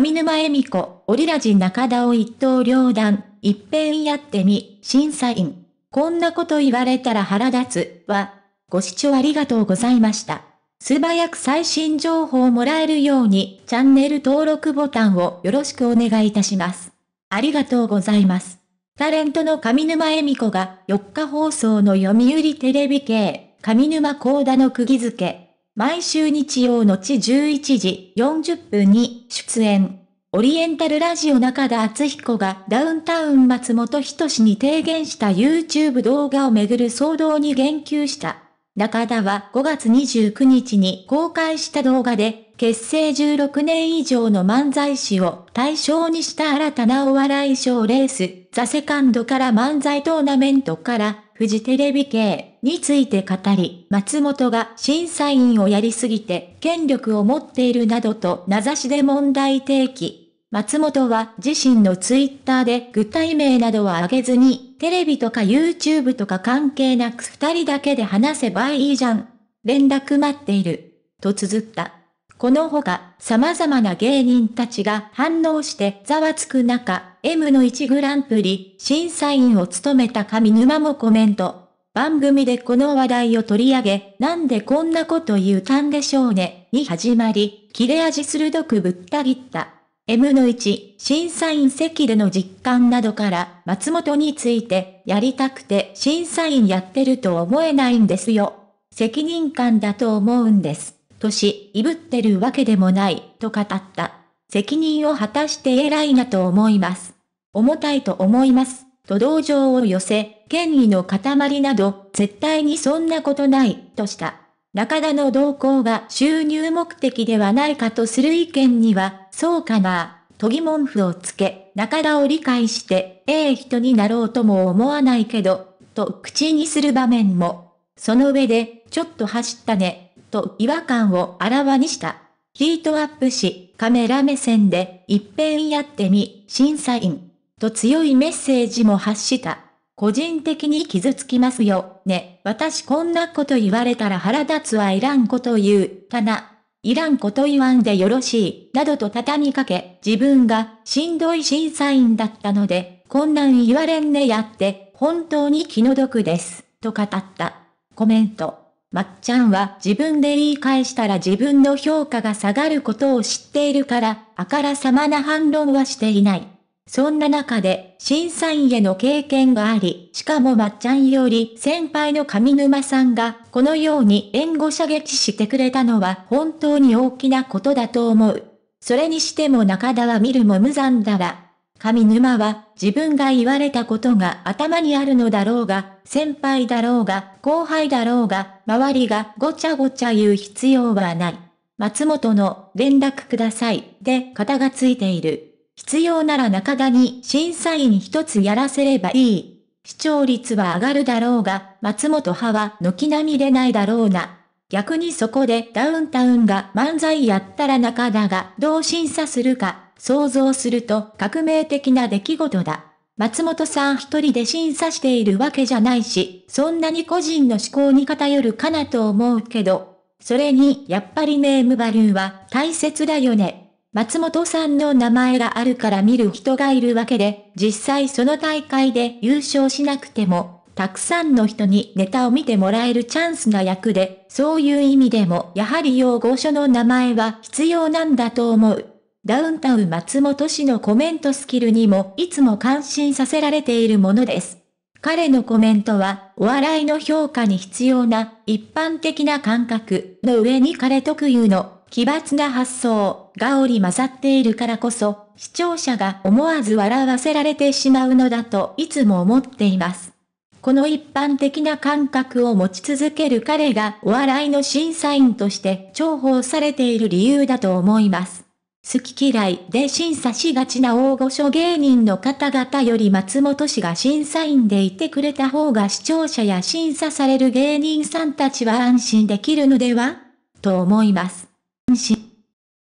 上沼恵美子、オリラジ中田を一刀両断、一遍やってみ、審査員。こんなこと言われたら腹立つ、は、ご視聴ありがとうございました。素早く最新情報をもらえるように、チャンネル登録ボタンをよろしくお願いいたします。ありがとうございます。タレントの上沼恵美子が4日放送の読売テレビ系、上沼高田の釘付け、毎週日曜のち11時40分に出演。オリエンタルラジオ中田敦彦がダウンタウン松本人志に提言した YouTube 動画をめぐる騒動に言及した。中田は5月29日に公開した動画で、結成16年以上の漫才師を対象にした新たなお笑い賞レース、ザ・セカンドから漫才トーナメントから、フジテレビ系について語り、松本が審査員をやりすぎて権力を持っているなどと名指しで問題提起。松本は自身のツイッターで具体名などは挙げずに、テレビとか YouTube とか関係なく二人だけで話せばいいじゃん。連絡待っている。と綴った。このほか、様々な芸人たちが反応してざわつく中、M の1グランプリ、審査員を務めた上沼もコメント。番組でこの話題を取り上げ、なんでこんなこと言うたんでしょうね、に始まり、切れ味鋭くぶった切った。M の1、審査員席での実感などから、松本について、やりたくて審査員やってると思えないんですよ。責任感だと思うんです。とし、いぶってるわけでもない、と語った。責任を果たして偉いなと思います。重たいと思います。と同情を寄せ、権威の塊など、絶対にそんなことない、とした。中田の動向が収入目的ではないかとする意見には、そうかな、と疑問符をつけ、中田を理解して、ええ人になろうとも思わないけど、と口にする場面も。その上で、ちょっと走ったね、と違和感をあらわにした。ヒートアップし、カメラ目線で、一遍やってみ、審査員。と強いメッセージも発した。個人的に傷つきますよ、ね。私こんなこと言われたら腹立つはいらんこと言う、たな。いらんこと言わんでよろしい、などと畳みかけ、自分がしんどい審査員だったので、こんなん言われんねやって、本当に気の毒です、と語った。コメント。まっちゃんは自分で言い返したら自分の評価が下がることを知っているから、あからさまな反論はしていない。そんな中で、審査員への経験があり、しかもまっちゃんより先輩の上沼さんが、このように援護射撃してくれたのは本当に大きなことだと思う。それにしても中田は見るも無残だわ。上沼は自分が言われたことが頭にあるのだろうが、先輩だろうが、後輩だろうが、周りがごちゃごちゃ言う必要はない。松本の連絡くださいで型がついている。必要なら中田に審査員一つやらせればいい。視聴率は上がるだろうが、松本派は軒並み出ないだろうな。逆にそこでダウンタウンが漫才やったら中田がどう審査するか想像すると革命的な出来事だ。松本さん一人で審査しているわけじゃないし、そんなに個人の思考に偏るかなと思うけど、それにやっぱりネームバリューは大切だよね。松本さんの名前があるから見る人がいるわけで、実際その大会で優勝しなくても、たくさんの人にネタを見てもらえるチャンスな役で、そういう意味でもやはり用語書の名前は必要なんだと思う。ダウンタウン松本氏のコメントスキルにもいつも感心させられているものです。彼のコメントは、お笑いの評価に必要な一般的な感覚の上に彼特有の奇抜な発想が織り混ざっているからこそ、視聴者が思わず笑わせられてしまうのだといつも思っています。この一般的な感覚を持ち続ける彼がお笑いの審査員として重宝されている理由だと思います。好き嫌いで審査しがちな大御所芸人の方々より松本氏が審査員でいてくれた方が視聴者や審査される芸人さんたちは安心できるのではと思います。安心